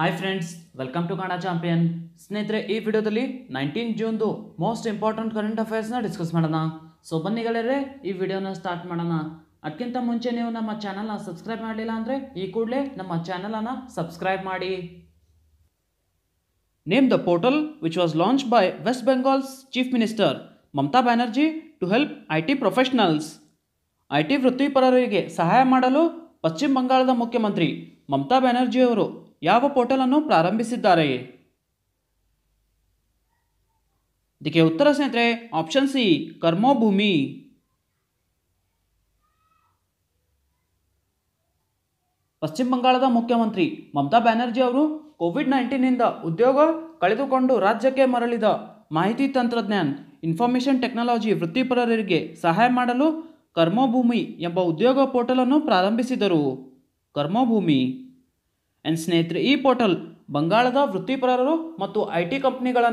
Hi friends welcome to Kannada champion ಸ್ನೇಹಿತರೆ ಈ ವಿಡಿಯೋದಲ್ಲಿ ನೈನ್ಟೀನ್ ಜೂನ್ದು ಮೋಸ್ಟ್ ಇಂಪಾರ್ಟೆಂಟ್ ಕರೆಂಟ್ ಅಫೇರ್ಸ್ನ ಡಿಸ್ಕಸ್ ಮಾಡೋಣ ಸೊ ಬನ್ನಿ ಈ ವಿಡಿಯೋನ ಸ್ಟಾರ್ಟ್ ಮಾಡೋಣ ಅದಕ್ಕಿಂತ ಮುಂಚೆ ನೀವು ನಮ್ಮ ಚಾನಲ್ನ ಸಬ್ಸ್ಕ್ರೈಬ್ ಮಾಡಲಿಲ್ಲ ಅಂದರೆ ಈ ಕೂಡಲೇ ನಮ್ಮ ಚಾನಲನ್ನು ಸಬ್ಸ್ಕ್ರೈಬ್ ಮಾಡಿ name the portal which was launch by West Bengal's chief minister Mamata Banerjee to help I T professionals I T ವೃತ್ತಿಪರರಿಗೆ ಸಹಾಯ ಮಾಡಲು ಪಶ್ಚಿಮ ಬಂಗಾಳದ ಮುಖ್ಯಮಂತ್ರಿ ಮಮತಾ ಬ್ಯಾನರ್ಜಿಯವರು ಯಾವ ಪೋರ್ಟಲನ್ನು ಪ್ರಾರಂಭಿಸಿದ್ದಾರೆ ಇದಕ್ಕೆ ಉತ್ತರ ಸ್ನೇಹಿತರೆ ಆಪ್ಷನ್ ಸಿ ಕರ್ಮೋಭೂಮಿ ಪಶ್ಚಿಮ ಬಂಗಾಳದ ಮುಖ್ಯಮಂತ್ರಿ ಮಮತಾ ಬ್ಯಾನರ್ಜಿ ಅವರು ಕೋವಿಡ್ ನೈನ್ಟೀನಿಂದ ಉದ್ಯೋಗ ಕಳೆದುಕೊಂಡು ರಾಜ್ಯಕ್ಕೆ ಮರಳಿದ ಮಾಹಿತಿ ತಂತ್ರಜ್ಞಾನ ಇನ್ಫಾರ್ಮೇಷನ್ ಟೆಕ್ನಾಲಜಿ ವೃತ್ತಿಪರರಿಗೆ ಸಹಾಯ ಮಾಡಲು ಕರ್ಮಭೂಮಿ ಎಂಬ ಉದ್ಯೋಗ ಪೋರ್ಟಲನ್ನು ಪ್ರಾರಂಭಿಸಿದರು ಕರ್ಮಭೂಮಿ ಎನ್ ಸ್ನೇಹಿತರೆ ಈ ಪೋರ್ಟಲ್ ಬಂಗಾಳದ ವೃತ್ತಿಪರರು ಮತ್ತು ಐ ಟಿ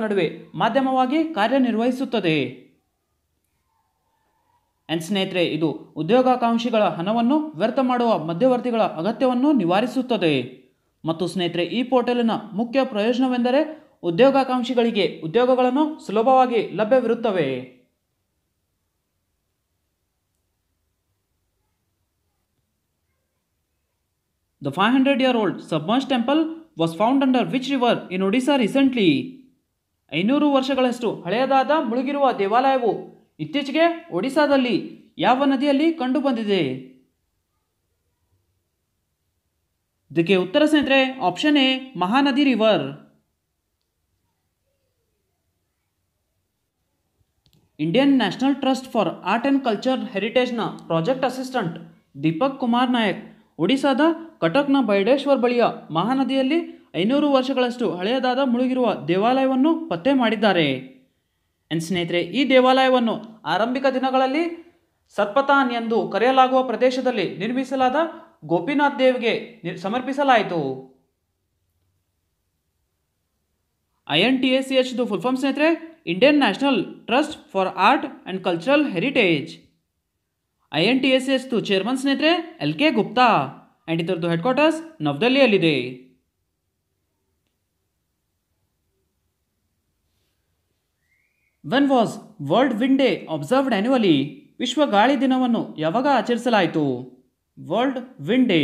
ನಡುವೆ ಮಾಧ್ಯಮವಾಗಿ ಕಾರ್ಯನಿರ್ವಹಿಸುತ್ತದೆ ಎನ್ ಸ್ನೇಹಿತರೆ ಇದು ಉದ್ಯೋಗಾಕಾಂಕ್ಷಿಗಳ ಹಣವನ್ನು ವ್ಯರ್ಥ ಮಾಡುವ ಮಧ್ಯವರ್ತಿಗಳ ಅಗತ್ಯವನ್ನು ನಿವಾರಿಸುತ್ತದೆ ಮತ್ತು ಸ್ನೇಹಿತರೆ ಈ ಪೋರ್ಟಲಿನ ಮುಖ್ಯ ಪ್ರಯೋಜನವೆಂದರೆ ಉದ್ಯೋಗಾಕಾಂಕ್ಷಿಗಳಿಗೆ ಉದ್ಯೋಗಗಳನ್ನು ಸುಲಭವಾಗಿ ಲಭ್ಯವಿರುತ್ತವೆ The 500 year old submerged temple was found under which river in Odisha recently? ಐನೂರು ವರ್ಷಗಳಷ್ಟು ಹಳೆಯದಾದ ಮುಳುಗಿರುವ ದೇವಾಲಯವು ಇತ್ತೀಚೆಗೆ ಒಡಿಸಾದಲ್ಲಿ ಯಾವ ನದಿಯಲ್ಲಿ ಕಂಡುಬಂದಿದೆ ಇದಕ್ಕೆ ಉತ್ತರ ಸ್ನೇಹಿತರೆ option A Mahanadi river Indian national trust for art and culture ಹೆರಿಟೇಜ್ನ ಪ್ರಾಜೆಕ್ಟ್ ಅಸಿಸ್ಟೆಂಟ್ ದೀಪಕ್ ಕುಮಾರ್ ನಾಯಕ್ ಒಡಿಸಾದ ಕಟಕ್ನ ಬೈಡೇಶ್ವರ್ ಬಳಿಯ ಮಹಾನದಿಯಲ್ಲಿ ಐನೂರು ವರ್ಷಗಳಷ್ಟು ಹಳೆಯದಾದ ಮುಳುಗಿರುವ ದೇವಾಲಯವನ್ನು ಪತ್ತೆ ಮಾಡಿದ್ದಾರೆ ಎನ್ ಸ್ನೇಹಿತರೆ ಈ ದೇವಾಲಯವನ್ನು ಆರಂಭಿಕ ದಿನಗಳಲ್ಲಿ ಸತ್ಪತಾನ್ ಎಂದು ಕರೆಯಲಾಗುವ ಪ್ರದೇಶದಲ್ಲಿ ನಿರ್ಮಿಸಲಾದ ಗೋಪಿನಾಥ್ ದೇವ್ಗೆ ಸಮರ್ಪಿಸಲಾಯಿತು I N T A C H full form ಸ್ನೇಹಿತರೆ Indian national trust for art and cultural heritage I N T A C ದು ಚೇರ್ಮನ್ ಸ್ನೇಹಿತರೆ ಎಲ್ ಕೆ ಗುಪ್ತಾ ಆ್ಯಂಡ್ ಇದರದ್ದು ಹೆಡ್ ಕ್ವಾರ್ಟರ್ಸ್ ನವದೆಹಲಿಯಲ್ಲಿದೆ when was world wind day observed annually ವಿಶ್ವ ಗಾಳಿ ದಿನವನ್ನು ಯಾವಾಗ ಆಚರಿಸಲಾಯಿತು ವರ್ಲ್ಡ್ ವಿಂಡ್ ಡೇ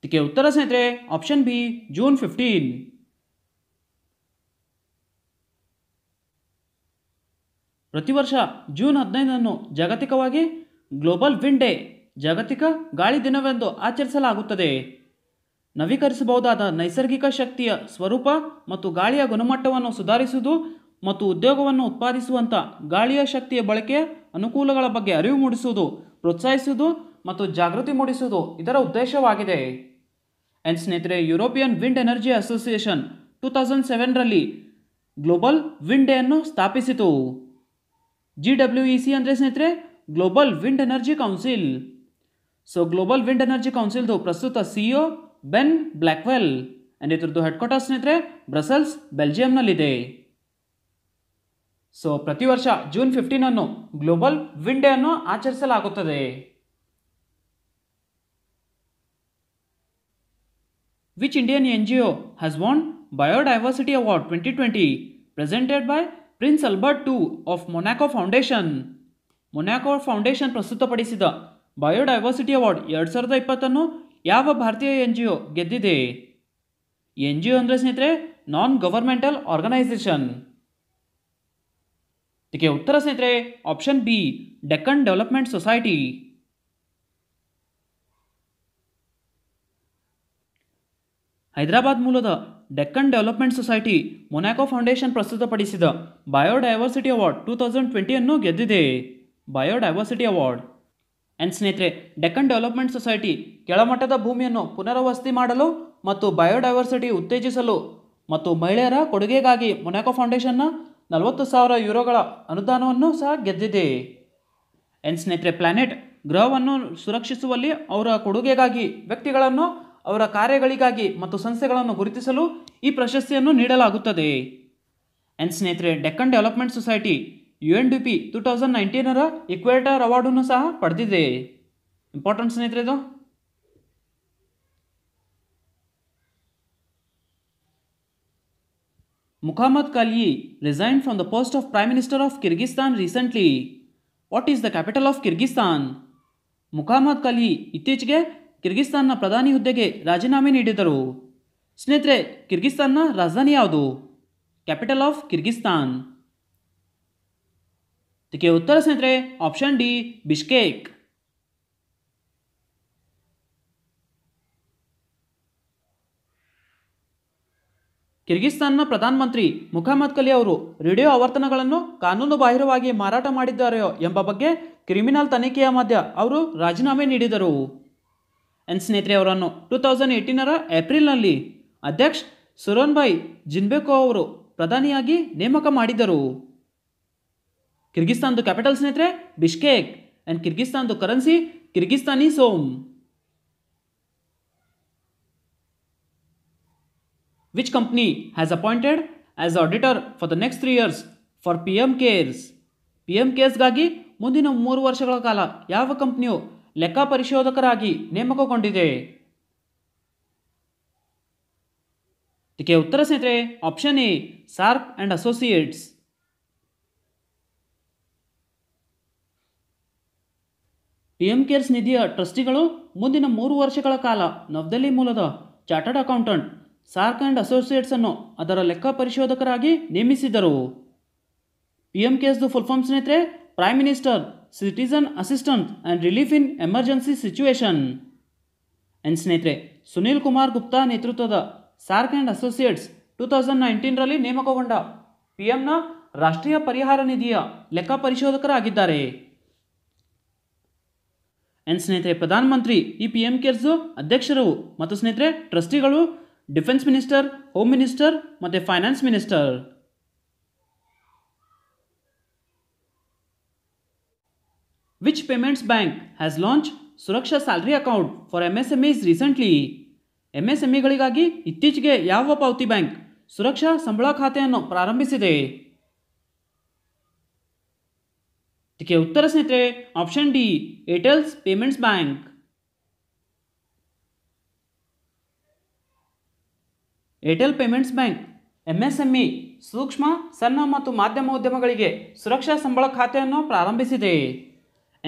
ಇದಕ್ಕೆ ಉತ್ತರ ಸ್ನೇಹಿತರೆ ಆಪ್ಷನ್ ಬಿ ಜೂನ್ ಫಿಫ್ಟೀನ್ ಪ್ರತಿ ವರ್ಷ ಜೂನ್ ಹದಿನೈದನ್ನು ಜಾಗತಿಕವಾಗಿ ಗ್ಲೋಬಲ್ ವಿಂಡ್ ಡೇ ಜಾಗತಿಕ ಗಾಳಿ ದಿನವೆಂದು ಆಚರಿಸಲಾಗುತ್ತದೆ ನವೀಕರಿಸಬಹುದಾದ ನೈಸರ್ಗಿಕ ಶಕ್ತಿಯ ಸ್ವರೂಪ ಮತ್ತು ಗಾಳಿಯ ಗುಣಮಟ್ಟವನ್ನು ಸುಧಾರಿಸುವುದು ಮತ್ತು ಉದ್ಯೋಗವನ್ನು ಉತ್ಪಾದಿಸುವಂಥ ಗಾಳಿಯ ಶಕ್ತಿಯ ಬಳಕೆಯ ಅನುಕೂಲಗಳ ಬಗ್ಗೆ ಅರಿವು ಮೂಡಿಸುವುದು ಪ್ರೋತ್ಸಾಹಿಸುವುದು ಮತ್ತು ಜಾಗೃತಿ ಮೂಡಿಸುವುದು ಇದರ ಉದ್ದೇಶವಾಗಿದೆ ಆ್ಯಂಡ್ ಸ್ನೇಹಿತರೆ European wind energy association two thousand ಸೆವೆನ್ರಲ್ಲಿ ಗ್ಲೋಬಲ್ ವಿಂಡ್ ಡೇಯನ್ನು ಸ್ಥಾಪಿಸಿತು G W E e C ಅಂದರೆ ಸ್ನೇಹಿತರೆ global wind energy council so global wind energy ಕೌನ್ಸಿಲ್ದು ಪ್ರಸ್ತುತ ಸಿಇಒ ಬೆನ್ ಬ್ಲ್ಯಾಕ್ವೆಲ್ ಅಂಡ್ ಇದ್ರದ್ದು ಹೆಡ್ ಕ್ವಾರ್ಟರ್ಸ್ ಸ್ನೇಹಿತರೆ ಬ್ರಸೆಲ್ಸ್ ಬೆಲ್ಜಿಯಂನಲ್ಲಿದೆ ಸೊ ಪ್ರತಿ ವರ್ಷ ಜೂನ್ ಫಿಫ್ಟೀನ್ ಅನ್ನು ಗ್ಲೋಬಲ್ ವಿಂಡ್ ಡೇ ಅನ್ನು ಆಚರಿಸಲಾಗುತ್ತದೆ which Indian N G O has won biodiversity award twenty twenty presented by prince Albert two of Monaco foundation Monaco foundation ಪ್ರಸ್ತುತಪಡಿಸಿದ biodiversity award ಎರಡು ಸಾವಿರದ ಇಪ್ಪತ್ತನ್ನು ಯಾವ ಭಾರತೀಯ ಎನ್ ಜಿ ಒ ಗೆದ್ದಿದೆ ಎನ್ ಜಿ ಒ ಅಂದರೆ ಸ್ನೇಹಿತರೆ ನಾನ್ ಗವರ್ಮೆಂಟಲ್ ಆರ್ಗನೈಸೇಷನ್ ಇದಕ್ಕೆ ಉತ್ತರ ಸ್ನೇಹಿತರೆ option B Deccan development society Hyderabad ಮೂಲದ Deccan development society Monaco foundation ಪ್ರಸ್ತುತಪಡಿಸಿದ ಬಯೋಡೈವರ್ಸಿಟಿ ಅವಾರ್ಡ್ ಟೂ ತೌಸಂಡ್ ಟ್ವೆಂಟಿಯನ್ನು ಗೆದ್ದಿದೆ ಬಯೋಡೈವರ್ಸಿಟಿ ಅವಾರ್ಡ್ ಎನ್ ಸ್ನೇಹಿತರೆ ಡೆಕ್ಕನ್ ಡೆವಲಪ್ಮೆಂಟ್ ಸೊಸೈಟಿ ಕೆಳಮಟ್ಟದ ಭೂಮಿಯನ್ನು ಪುನರ್ವಸತಿ ಮಾಡಲು ಮತ್ತು ಬಯೋಡೈವರ್ಸಿಟಿ ಉತ್ತೇಜಿಸಲು ಮತ್ತು ಮಹಿಳೆಯರ ಕೊಡುಗೆಗಾಗಿ ಮೊನಾಕೋ ಫೌಂಡೇಶನ್ನ ನಲವತ್ತು ಸಾವಿರ ಯೂರೋಗಳ ಅನುದಾನವನ್ನು ಸಹ ಗೆದ್ದಿದೆ ಎನ್ ಸ್ನೇಹಿತರೆ ಪ್ಲಾನೆಟ್ ಗ್ರಹವನ್ನು ಸುರಕ್ಷಿಸುವಲ್ಲಿ ಅವರ ಕೊಡುಗೆಗಾಗಿ ವ್ಯಕ್ತಿಗಳನ್ನು ಅವರ ಕಾರ್ಯಗಳಿಗಾಗಿ ಮತ್ತು ಸಂಸ್ಥೆಗಳನ್ನು ಗುರುತಿಸಲು ಈ ಪ್ರಶಸ್ತಿಯನ್ನು ನೀಡಲಾಗುತ್ತದೆ ಎನ್ ಸ್ನೇಹಿತರೆ Deccan development society U N D P two thousand ನೈನ್ಟೀನರ ಇಕ್ವೇಟರ್ ಅವಾರ್ಡನ್ನು ಸಹ ಪಡೆದಿದೆ ಇಂಪಾರ್ಟೆಂಟ್ ಸ್ನೇಹಿತರೆ ಇದು Mukhammed resign resign from post post prime minister minister Kyrgyzstan recently what what the the capital Kyrgyzstan Kyrgyzstan Mukhammedkalyi ಇತ್ತೀಚೆಗೆ ಕಿರ್ಗಿಸ್ತಾನ್ನ ಪ್ರಧಾನಿ ಹುದ್ದೆಗೆ ರಾಜೀನಾಮೆ ನೀಡಿದರು ಸ್ನೇಹಿತರೆ ಕಿರ್ಗಿಸ್ತಾನ್ನ ರಾಜಧಾನಿ ಯಾವುದು ಕ್ಯಾಪಿಟಲ್ ಆಫ್ ಕಿರ್ಗಿಸ್ತಾನ್ ಇದಕ್ಕೆ ಉತ್ತರ ಸ್ನೇಹಿತರೆ ಆಪ್ಷನ್ ಡಿ ಬಿಷ್ಕೇಕ್ ಕಿರ್ಗಿಸ್ತಾನ್ನ ಪ್ರಧಾನಮಂತ್ರಿ ಮುಖಮದ್ ಕಲಿ ಅವರು ರೇಡಿಯೋ ಆವರ್ತನಗಳನ್ನು ಕಾನೂನು ಬಾಹಿರವಾಗಿ ಮಾರಾಟ ಮಾಡಿದ್ದಾರೆಯೋ ಎಂಬ ಬಗ್ಗೆ ಕ್ರಿಮಿನಲ್ ತನಿಖೆಯ ಮಧ್ಯ ಅವರು ರಾಜೀನಾಮೆ ನೀಡಿದರು ಎನ್ ಸ್ನೇಹಿತರೆ ಅವರನ್ನು ಟೂ ತೌಸಂಡ್ ಏಯ್ಟೀನರ ಏಪ್ರಿಲ್ನಲ್ಲಿ ಅಧ್ಯಕ್ಷ ಸುರನ್ಬಾಯ್ ಜಿನ್ಬೆಕೋ ಅವರು ಪ್ರಧಾನಿಯಾಗಿ ನೇಮಕ ಮಾಡಿದರು ಕಿರ್ಗಿಸ್ತಾನ್ದು ಕ್ಯಾಪಿಟಲ್ ಸ್ನೇಹಿತರೆ ಬಿಷ್ಕೇಕ್ ಆ್ಯಂಡ್ ಕಿರ್ಗಿಸ್ತಾನ್ದು currency Kyrgyzstani som company has appointed as as for the next three years for P M cares P cares ಕೇರ್ಸ್ಗಾಗಿ ಮುಂದಿನ ಮೂರು ವರ್ಷಗಳ ಕಾಲ ಯಾವ ಕಂಪನಿಯು ಲೆಕ್ಕ ಪರಿಶೋಧಕರಾಗಿ ನೇಮಕಗೊಂಡಿದೆ ಇದಕ್ಕೆ ಉತ್ತರ ಸ್ನೇಹಿತರೆ option A SARC and associates P M cares ನಿಧಿಯ ಟ್ರಸ್ಟಿಗಳು ಮುಂದಿನ ಮೂರು ವರ್ಷಗಳ ಕಾಲ ನವದೆಹಲಿ ಮೂಲದ chartered accountant SARC and associates ಅನ್ನು ಅದರ ಲೆಕ್ಕ ಪರಿಶೋಧಕರಾಗಿ ನೇಮಿಸಿದರು ಪಿ ಎಂ ಕೇರ್ಸ್ದು ಫುಲ್ ಫಾರ್ಮ್ ಸ್ನೇಹಿತರೆ prime minister citizen assistant and relief in emergency situation and ಸ್ನೇಹಿತರೆ ಸುನೀಲ್ ಕುಮಾರ್ ಗುಪ್ತಾ ನೇತೃತ್ವದ SARC and associates two thousand ನೈನ್ಟೀನ್ರಲ್ಲಿ ನೇಮಕಗೊಂಡ ಪಿ ಎಂನ ರಾಷ್ಟ್ರೀಯ ಪರಿಹಾರ ನಿಧಿಯ ಲೆಕ್ಕ ಪರಿಶೋಧಕರಾಗಿದ್ದಾರೆ ಎನ್ ಸ್ನೇಹಿತರೆ ಪ್ರಧಾನಮಂತ್ರಿ ಇ ಪಿ ಎಂ ಕೇರ್ಸು ಅಧ್ಯಕ್ಷರು ಮತ್ತು ಸ್ನೇಹಿತರೆ ಟ್ರಸ್ಟಿಗಳು ಡಿಫೆನ್ಸ್ ಮಿನಿಸ್ಟರ್ ಹೋಮ್ ಮಿನಿಸ್ಟರ್ ಮತ್ತು finance minister which payments bank has launch Suraksha salary account for M S M is recently M S ಎಂಇಗಳಿಗಾಗಿ ಇತ್ತೀಚೆಗೆ ಯಾವ ಪಾವತಿ ಬ್ಯಾಂಕ್ ಸುರಕ್ಷಾ ಸಂಬಳ ಖಾತೆಯನ್ನು ಪ್ರಾರಂಭಿಸಿದೆ ಇದಕ್ಕೆ ಉತ್ತರ ಸ್ನೇಹಿತರೆ option D Airtel's payments bank Airtel payments bank MSME ಸೂಕ್ಷ್ಮ ಸಣ್ಣ ಮತ್ತು ಮಾಧ್ಯಮ ಉದ್ಯಮಗಳಿಗೆ ಸುರಕ್ಷಾ ಸಂಬಳ ಖಾತೆಯನ್ನು ಪ್ರಾರಂಭಿಸಿದೆ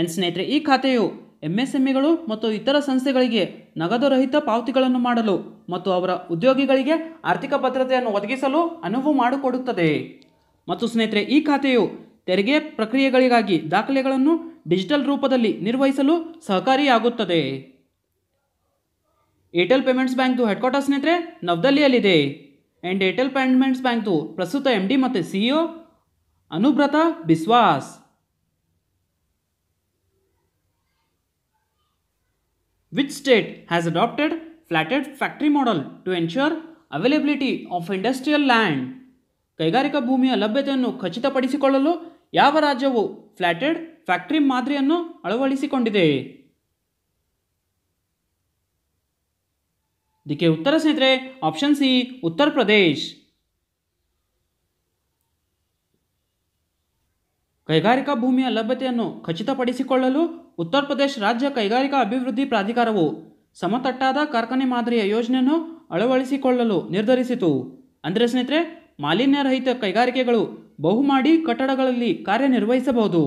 ಎನ್ ಸ್ನೇಹಿತರೆ ಈ ಖಾತೆಯು ಎಂಎಸ್ಎಂಇಗಳು e ಮತ್ತು ಇತರ ಸಂಸ್ಥೆಗಳಿಗೆ ನಗದು ರಹಿತ ಪಾವತಿಗಳನ್ನು ಮಾಡಲು ಮತ್ತು ಅವರ ಉದ್ಯೋಗಿಗಳಿಗೆ ಆರ್ಥಿಕ ಭದ್ರತೆಯನ್ನು ಒದಗಿಸಲು ಅನುವು ಮಾಡಿಕೊಡುತ್ತದೆ ಮತ್ತು ಸ್ನೇಹಿತರೆ ಈ ಖಾತೆಯು ತೆರಿಗೆ ಪ್ರಕ್ರಿಯೆಗಳಿಗಾಗಿ ದಾಖಲೆಗಳನ್ನು ಡಿಜಿಟಲ್ ರೂಪದಲ್ಲಿ ನಿರ್ವಹಿಸಲು ಸಹಕಾರಿಯಾಗುತ್ತದೆ ಏರ್ಟೆಲ್ ಪೇಮೆಂಟ್ಸ್ ಬ್ಯಾಂಕ್ದು ಹೆಡ್ ಕ್ವಾರ್ಟರ್ ಸ್ನೇಹಿತರೆ ನವದೆಹಲಿಯಲ್ಲಿದೆ ಆ್ಯಂಡ್ ಏರ್ಟೆಲ್ ಪೇಮೆಂಟ್ಸ್ ಬ್ಯಾಂಕ್ದು ಪ್ರಸ್ತುತ ಎಂ ಡಿ ಮತ್ತು CEO e Anubrata Biswas which state has adopted flatted factory model to ensure availability of industrial land ಕೈಗಾರಿಕಾ ಭೂಮಿಯ ಲಭ್ಯತೆಯನ್ನು ಖಚಿತಪಡಿಸಿಕೊಳ್ಳಲು ಯಾವ ರಾಜ್ಯವು ಫ್ಲ್ಯಾಟೆಡ್ ಫ್ಯಾಕ್ಟರಿ ಮಾದರಿಯನ್ನು ಅಳವಡಿಸಿಕೊಂಡಿದೆ ಇದಕ್ಕೆ ಉತ್ತರ ಸ್ನೇಹಿತರೆ ಆಪ್ಷನ್ ಸಿ ಉತ್ತರ ಪ್ರದೇಶ ಕೈಗಾರಿಕಾ ಭೂಮಿಯ ಲಭ್ಯತೆಯನ್ನು ಖಚಿತಪಡಿಸಿಕೊಳ್ಳಲು ಉತ್ತರ ಪ್ರದೇಶ ರಾಜ್ಯ ಕೈಗಾರಿಕಾ ಅಭಿವೃದ್ಧಿ ಪ್ರಾಧಿಕಾರವು ಸಮತಟ್ಟಾದ ಕಾರ್ಖಾನೆ ಮಾದರಿಯ ಯೋಜನೆಯನ್ನು ಅಳವಡಿಸಿಕೊಳ್ಳಲು ನಿರ್ಧರಿಸಿತು ಅಂದರೆ ಸ್ನೇಹಿತರೆ ಮಾಲಿನ್ಯರಹಿತ ಕೈಗಾರಿಕೆಗಳು ಬಹುಮಾಡಿ ಕಟ್ಟಡಗಳಲ್ಲಿ ಕಾರ್ಯನಿರ್ವಹಿಸಬಹುದು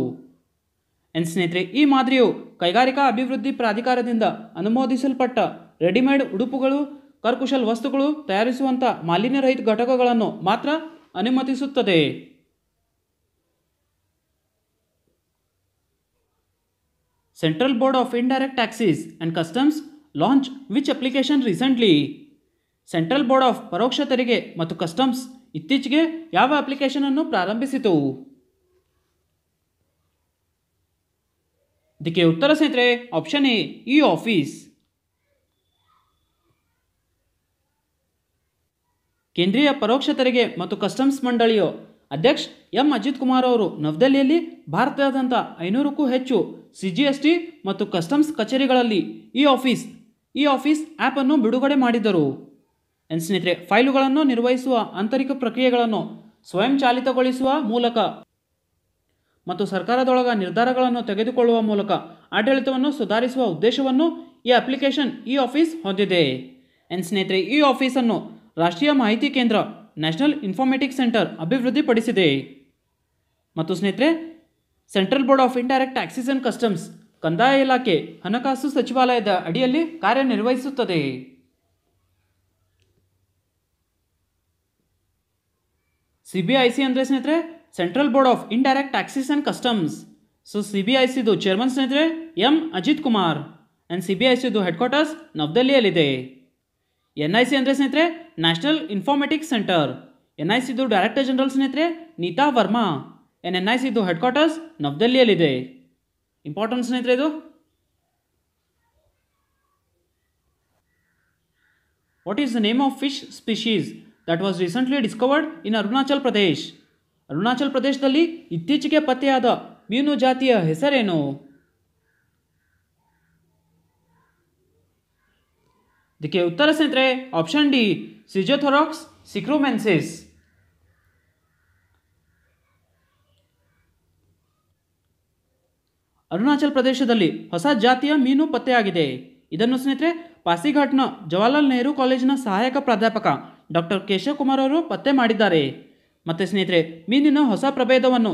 ಎನ್ ಸ್ನೇಹಿತರೆ ಈ ಮಾದರಿಯು ಕೈಗಾರಿಕಾ ಅಭಿವೃದ್ಧಿ ಪ್ರಾಧಿಕಾರದಿಂದ ಅನುಮೋದಿಸಲ್ಪಟ್ಟ ರೆಡಿಮೇಡ್ ಉಡುಪುಗಳು ಕರ್ಕುಶಲ್ ವಸ್ತುಗಳು ತಯಾರಿಸುವಂಥ ಮಾಲಿನ್ಯರಹಿತ ಘಟಕಗಳನ್ನು ಮಾತ್ರ ಅನುಮತಿಸುತ್ತದೆ central board of indirect taxes and customs launch which application recently central board of ಪರೋಕ್ಷ ತೆರಿಗೆ ಮತ್ತು ಕಸ್ಟಮ್ಸ್ ಇತ್ತೀಚೆಗೆ ಯಾವ ಅಪ್ಲಿಕೇಶನನ್ನು ಪ್ರಾರಂಭಿಸಿತು ಇದಕ್ಕೆ ಉತ್ತರ ಸ್ನೇಹಿತರೆ ಆಪ್ಷನ್ ಎ ಇ ಆಫೀಸ್ ಕೇಂದ್ರೀಯ ಪರೋಕ್ಷ ತೆರಿಗೆ ಮತ್ತು ಕಸ್ಟಮ್ಸ್ ಮಂಡಳಿಯ ಅಧ್ಯಕ್ಷ ಎಂ ಅಜಿತ್ ಕುಮಾರ್ ಅವರು ನವದೆಹಲಿಯಲ್ಲಿ ಭಾರತದಾದ್ಯಂತ ಐನೂರಕ್ಕೂ ಹೆಚ್ಚು ಸಿ ಜಿ ಎಸ್ ಟಿ ಮತ್ತು ಕಸ್ಟಮ್ಸ್ ಕಚೇರಿಗಳಲ್ಲಿ ಇ ಆಫೀಸ್ ಇ ಆಫೀಸ್ ಆ್ಯಪನ್ನು ಬಿಡುಗಡೆ ಮಾಡಿದರು ಎನ್ ಸ್ನೇಹಿತರೆ ಫೈಲುಗಳನ್ನು ನಿರ್ವಹಿಸುವ ಆಂತರಿಕ ಪ್ರಕ್ರಿಯೆಗಳನ್ನು ಸ್ವಯಂಚಾಲಿತಗೊಳಿಸುವ ಮೂಲಕ ಮತ್ತು ಸರ್ಕಾರದೊಳಗ ನಿರ್ಧಾರಗಳನ್ನು ತೆಗೆದುಕೊಳ್ಳುವ ಮೂಲಕ ಆಡಳಿತವನ್ನು ಸುಧಾರಿಸುವ ಉದ್ದೇಶವನ್ನು ಈ ಅಪ್ಲಿಕೇಶನ್ ಇ ಆಫೀಸ್ ಹೊಂದಿದೆ ಎನ್ ಸ್ನೇಹಿತರೆ ಈ ಆಫೀಸನ್ನು ರಾಷ್ಟ್ರೀಯ ಮಾಹಿತಿ ಕೇಂದ್ರ ನ್ಯಾಷನಲ್ ಇನ್ಫಾರ್ಮೆಟಿಕ್ಸ್ ಸೆಂಟರ್ ಅಭಿವೃದ್ಧಿಪಡಿಸಿದೆ ಮತ್ತು ಸ್ನೇಹಿತರೆ central board of indirect taxes and customs ಕಂದಾಯ ಇಲಾಖೆ ಹಣಕಾಸು ಸಚಿವಾಲಯದ ಅಡಿಯಲ್ಲಿ ಕಾರ್ಯನಿರ್ವಹಿಸುತ್ತದೆ ಸಿ ಬಿ ಐ ಸಿ ಅಂದರೆ ಸ್ನೇಹಿತರೆ central board of indirect taxes and customs so C B I ಸಿದು ಚೇರ್ಮನ್ ಸ್ನೇಹಿತರೆ M Ajit Kumar and C B I ಸಿದು ಹೆಡ್ ಕ್ವಾರ್ಟರ್ಸ್ ನವದೆಹಲಿಯಲ್ಲಿದೆ ಎನ್ ಐ ಸಿ ಅಂದರೆ ಸ್ನೇಹಿತರೆ national informatics centre N I ಸಿದು director general ಸ್ನೇಹಿತರೆ Nita Verma and N I ಸಿದು headquarters ನವದೆಹಲಿಯಲ್ಲಿದೆ ಇಂಪಾರ್ಟೆಂಟ್ ಸ್ನೇಹಿತರೆ ಇದು what is the name of fish species that was recently discovered in Arunachal Pradesh Arunachal ಪ್ರದೇಶದಲ್ಲಿ ಇತ್ತೀಚೆಗೆ ಪತ್ತೆಯಾದ ಮೀನು ಜಾತಿಯ ಹೆಸರೇನು ಇದಕ್ಕೆ ಉತ್ತರ ಸ್ನೇಹಿತರೆ ಆಪ್ಷನ್ ಡಿ ಸಿಜೋಥೊರಾಕ್ಸ್ ಸಿಕ್ರೋಮೆನ್ಸಿಸ್ ಅರುಣಾಚಲ್ ಪ್ರದೇಶದಲ್ಲಿ ಹೊಸ ಜಾತಿಯ ಮೀನು ಪತ್ತೆಯಾಗಿದೆ ಇದನ್ನು ಸ್ನೇಹಿತರೆ ಪಾಸಿಘಾಟ್ನ ಜವಾಹರ್ಲಾಲ್ ನೆಹರು ಕಾಲೇಜಿನ ಸಹಾಯಕ ಪ್ರಾಧ್ಯಾಪಕ ಡಾಕ್ಟರ್ ಕೇಶವಕುಮಾರ್ ಅವರು ಪತ್ತೆ ಮಾಡಿದ್ದಾರೆ ಮತ್ತೆ ಸ್ನೇಹಿತರೆ ಮೀನಿನ ಹೊಸ ಪ್ರಭೇದವನ್ನು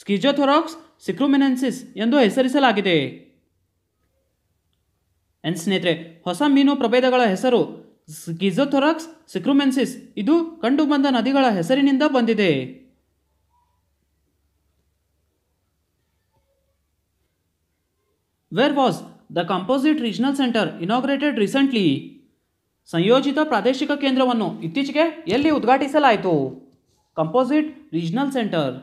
ಸ್ಕಿಜೋಥೊರಾಕ್ಸ್ ಸಿಕ್ರೋಮಿನೆನ್ಸಿಸ್ ಎಂದು ಹೆಸರಿಸಲಾಗಿದೆ ಎನ್ ಸ್ನೇಹಿತರೆ ಹೊಸ ಮೀನು ಪ್ರಭೇದಗಳ ಹೆಸರು ಸ್ಕಿಜೋಥೊರಾಕ್ಸ್ ಸಿಕ್ರುಮೆನ್ಸಿಸ್ ಇದು ಕಂಡುಬಂದ ನದಿಗಳ ಹೆಸರಿನಿಂದ ಬಂದಿದೆ where was the composite regional centre inaugurated recently ಸಂಯೋಜಿತ ಪ್ರಾದೇಶಿಕ ಕೇಂದ್ರವನ್ನು ಇತ್ತೀಚೆಗೆ ಎಲ್ಲಿ ಉದ್ಘಾಟಿಸಲಾಯಿತು ಕಂಪೋಸಿಟ್ ರೀಜನಲ್ ಸೆಂಟರ್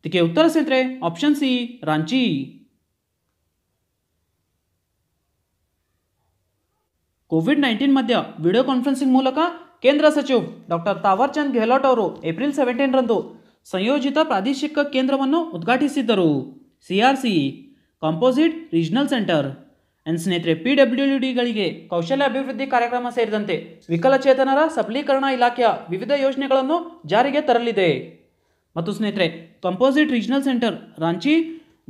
ಇದಕ್ಕೆ ಉತ್ತರ ಸೇತ್ರೆ option C Ranchi COVID nineteen ಮಧ್ಯ ವಿಡಿಯೋ ಕಾನ್ಫರೆನ್ಸಿಂಗ್ ಮೂಲಕ ಕೇಂದ್ರ ಸಚಿವ ಡಾಕ್ಟರ್ ಚಂದ್ ಗೆಹ್ಲೋಟ್ ಅವರು ಏಪ್ರಿಲ್ ರಂದು ಸಂಯೋಜಿತ ಪ್ರಾದೇಶಿಕ ಕೇಂದ್ರವನ್ನು ಉದ್ಘಾಟಿಸಿದ್ದರು ಸಿಆರ್ಸಿ ಕಾಂಪೋಸಿಟ್ ರೀಜನಲ್ ಸೆಂಟರ್ ಎನ್ ಸ್ನೇಹಿತರೆ ಪಿ ಡಬ್ಲ್ಯೂ ಡಿಗಳಿಗೆ ಕೌಶಲ್ಯ ಅಭಿವೃದ್ಧಿ ಕಾರ್ಯಕ್ರಮ ಸೇರಿದಂತೆ ವಿಕಲಚೇತನರ ಸಬಲೀಕರಣ ಇಲಾಖೆಯ ವಿವಿಧ ಯೋಜನೆಗಳನ್ನು ಜಾರಿಗೆ ತರಲಿದೆ ಮತ್ತು ಸ್ನೇಹಿತರೆ composite regional centre Ranchi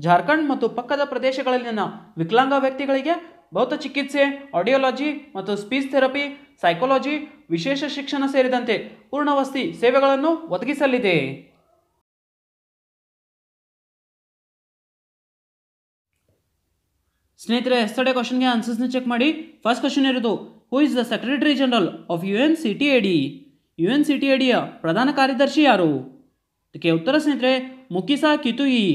Jharkhand ಮತ್ತು ಪಕ್ಕದ ಪ್ರದೇಶಗಳಲ್ಲಿನ ವಿಕಲಾಂಗ ವ್ಯಕ್ತಿಗಳಿಗೆ ಭೌತ ಚಿಕಿತ್ಸೆ ಆಡಿಯೋಲಜಿ ಮತ್ತು ಸ್ಪೀಚ್ ಥೆರಪಿ ಸೈಕಾಲಜಿ ವಿಶೇಷ ಶಿಕ್ಷಣ ಸೇರಿದಂತೆ ಪೂರ್ಣವಸ್ತಿ ಸೇವೆಗಳನ್ನು ಒದಗಿಸಲಿದೆ ಸ್ನೇಹಿತರೆ ಎಸ್ಟರ್ಡೇ ಕ್ವಶನ್ಗೆ ಆನ್ಸರ್ಸ್ನ ಚೆಕ್ ಮಾಡಿ ಫಸ್ಟ್ ಕ್ವಶನ್ ಇರೋದು who is the secretary general of U N C T A D U N C T ಎಡಿಯ ಪ್ರಧಾನ ಕಾರ್ಯದರ್ಶಿ ಯಾರು ಅದಕ್ಕೆ ಉತ್ತರ ಸ್ನೇಹಿತರೆ ಮುಕಿಸಾ ಕಿತುಯಿ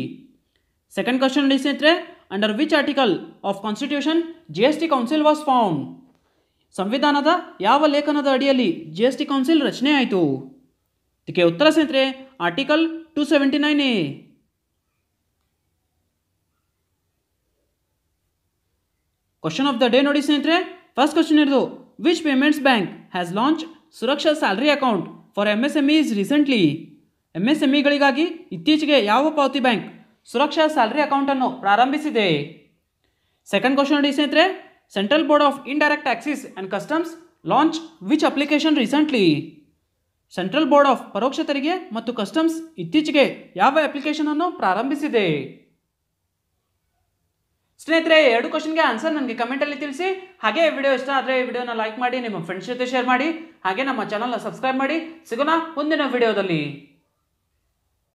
ಸೆಕೆಂಡ್ ಕ್ವಶನ್ ನೋಡಿ ಸ್ನೇಹಿತರೆ under which article of constitution G S T council was form ಸಂವಿಧಾನದ ಯಾವ ಲೇಖನದ ಅಡಿಯಲ್ಲಿ ಜಿ ಎಸ್ ಟಿ ಕೌನ್ಸಿಲ್ ರಚನೆ ಆಯಿತು ಅದಕ್ಕೆ ಉತ್ತರ ಸ್ನೇಹಿತರೆ article two seventy nine A question of the day ನೋಡಿ ಸ್ನೇಹಿತರೆ ಫಸ್ಟ್ ಕ್ವಶನ್ ಇರೋದು which payments bank has launch Suraksha salary account for M S M is recently M S M ಇಗಳಿಗಾಗಿ ಇತ್ತೀಚೆಗೆ ಯಾವ ಪಾವತಿ ಬ್ಯಾಂಕ್ ಸುರಕ್ಷಾ ಸ್ಯಾಲ್ರಿ ಅಕೌಂಟನ್ನು ಪ್ರಾರಂಭಿಸಿದೆ ಸೆಕೆಂಡ್ ಕ್ವಶನ್ ನೋಡಿ ಸ್ನೇಹಿತರೆ central board of indirect taxes and customs launch which application recently central board of ಪರೋಕ್ಷ ತೆರಿಗೆ ಮತ್ತು ಕಸ್ಟಮ್ಸ್ ಇತ್ತೀಚೆಗೆ ಯಾವ ಅಪ್ಲಿಕೇಶನನ್ನು ಪ್ರಾರಂಭಿಸಿದೆ ಸ್ನೇಹಿತರೆ ಎರಡು ಕ್ವಶನ್ಗೆ ಆನ್ಸರ್ ನನಗೆ ಕಮೆಂಟಲ್ಲಿ ತಿಳಿಸಿ ಹಾಗೆ ವಿಡಿಯೋ ಇಷ್ಟ ಆದರೆ ಈ ವಿಡಿಯೋನ ಲೈಕ್ ಮಾಡಿ ನಿಮ್ಮ ಫ್ರೆಂಡ್ಸ್ ಜೊತೆ ಶೇರ್ ಮಾಡಿ ಹಾಗೆ ನಮ್ಮ ಚಾನಲ್ನ ಸಬ್ಸ್ಕ್ರೈಬ್ ಮಾಡಿ ಸಿಗೋಣ ಮುಂದಿನ ವಿಡಿಯೋದಲ್ಲಿ